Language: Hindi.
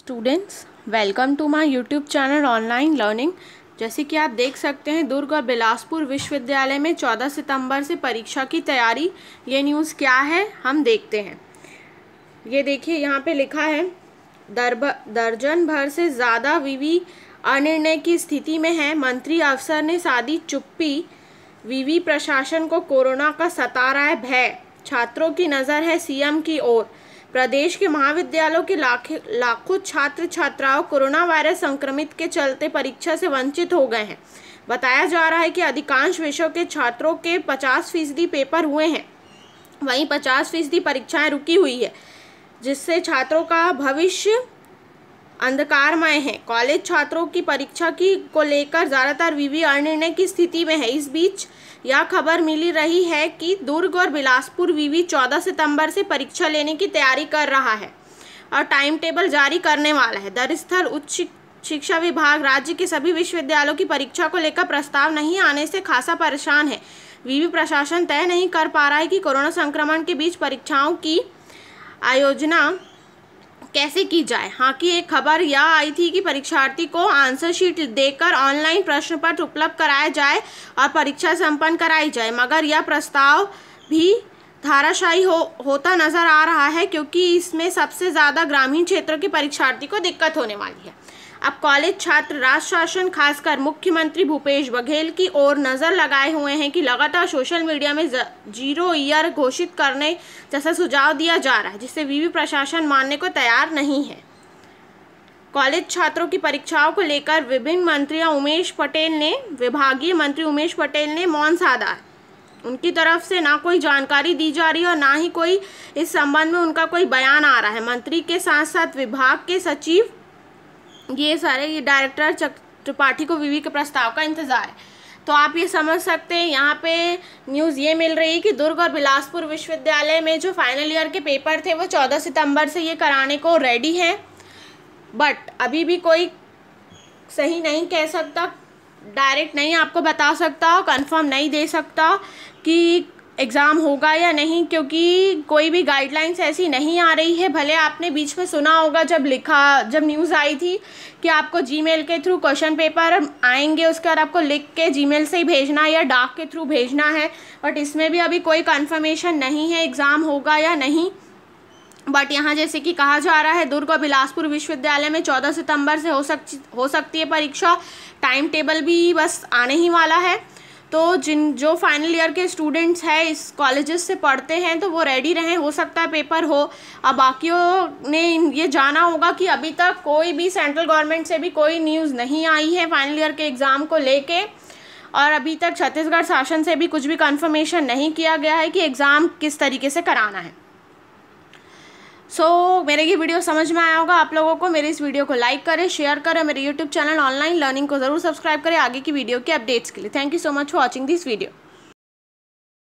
students welcome to my YouTube channel online learning जैसे कि आप देख सकते हैं दुर्ग और बिलासपुर विश्वविद्यालय में 14 सितंबर से परीक्षा की तैयारी ये न्यूज़ क्या है हम देखते हैं ये देखिए यहाँ पे लिखा है दर्भ दर्जन भर से ज़्यादा वीवी अनिर्णय की स्थिति में है मंत्री अफसर ने शादी चुप्पी वीवी प्रशासन को कोरोना का सतारा है भय छात्रों की नज़र है सीएम की ओर प्रदेश के महाविद्यालयों के लाखों छात्र छात्राओं कोरोना वायरस संक्रमित के चलते परीक्षा से वंचित हो गए हैं बताया जा रहा है कि अधिकांश विषयों के छात्रों के 50 फीसदी पेपर हुए हैं वहीं 50 फीसदी परीक्षाएं रुकी हुई है जिससे छात्रों का भविष्य अंधकारमय है कॉलेज छात्रों की परीक्षा की को लेकर ज़्यादातर वीवी अनिर्णय की स्थिति में है इस बीच यह खबर मिली रही है कि दुर्ग और बिलासपुर वीवी 14 सितंबर से परीक्षा लेने की तैयारी कर रहा है और टाइम टेबल जारी करने वाला है दरअसल उच्च शिक्षा विभाग राज्य के सभी विश्वविद्यालयों की परीक्षा को लेकर प्रस्ताव नहीं आने से खासा परेशान है वीवी प्रशासन तय नहीं कर पा रहा है कि कोरोना संक्रमण के बीच परीक्षाओं की आयोजना कैसे की जाए हाँ की एक खबर यह आई थी कि परीक्षार्थी को आंसर शीट देकर ऑनलाइन प्रश्न पत्र उपलब्ध कराया जाए और परीक्षा संपन्न कराई जाए मगर यह प्रस्ताव भी धाराशाही हो होता नज़र आ रहा है क्योंकि इसमें सबसे ज़्यादा ग्रामीण क्षेत्रों के परीक्षार्थी को दिक्कत होने वाली है अब कॉलेज छात्र राज शासन खासकर मुख्यमंत्री भूपेश बघेल की ओर नज़र लगाए हुए हैं कि लगातार सोशल मीडिया में जीरो ईयर घोषित करने जैसा सुझाव दिया जा रहा है जिससे वीवी प्रशासन मानने को तैयार नहीं है कॉलेज छात्रों की परीक्षाओं को लेकर विभिन्न मंत्रियों उमेश पटेल ने विभागीय मंत्री उमेश पटेल ने मौन साधा उनकी तरफ से ना कोई जानकारी दी जा रही है और ना ही कोई इस संबंध में उनका कोई बयान आ रहा है मंत्री के साथ साथ विभाग के सचिव ये सारे डायरेक्टर त्रिपाठी को वीवी के प्रस्ताव का इंतज़ार है तो आप ये समझ सकते हैं यहाँ पे न्यूज़ ये मिल रही है कि दुर्ग और बिलासपुर विश्वविद्यालय में जो फाइनल ईयर के पेपर थे वो 14 सितंबर से ये कराने को रेडी हैं बट अभी भी कोई सही नहीं कह सकता डायरेक्ट नहीं आपको बता सकता कंफर्म नहीं दे सकता कि एग्ज़ाम होगा या नहीं क्योंकि कोई भी गाइडलाइंस ऐसी नहीं आ रही है भले आपने बीच में सुना होगा जब लिखा जब न्यूज़ आई थी कि आपको जीमेल के थ्रू क्वेश्चन पेपर आएंगे उसके बाद आपको लिख के जीमेल से ही भेजना है या डाक के थ्रू भेजना है बट इसमें भी अभी कोई कन्फर्मेशन नहीं है एग्ज़ाम होगा या नहीं बट यहाँ जैसे कि कहा जा रहा है दुर्ग और बिलासपुर विश्वविद्यालय में 14 सितंबर से हो सक हो सकती है परीक्षा टाइम टेबल भी बस आने ही वाला है तो जिन जो फाइनल ईयर के स्टूडेंट्स हैं इस कॉलेजेस से पढ़ते हैं तो वो रेडी रहें हो सकता है पेपर हो अब बाकियों ने ये जाना होगा कि अभी तक कोई भी सेंट्रल गवर्नमेंट से भी कोई न्यूज़ नहीं आई है फाइनल ईयर के एग्ज़ाम को लेके और अभी तक छत्तीसगढ़ शासन से भी कुछ भी कंफर्मेशन नहीं किया गया है कि एग्ज़ाम किस तरीके से कराना है सो so, मेरे ये वीडियो समझ में आया होगा आप लोगों को मेरे इस वीडियो को लाइक करें शेयर करें मेरे यूट्यूब चैनल ऑनलाइन लर्निंग को ज़रूर सब्सक्राइब करें आगे की वीडियो के अपडेट्स के लिए thank you so much for watching this video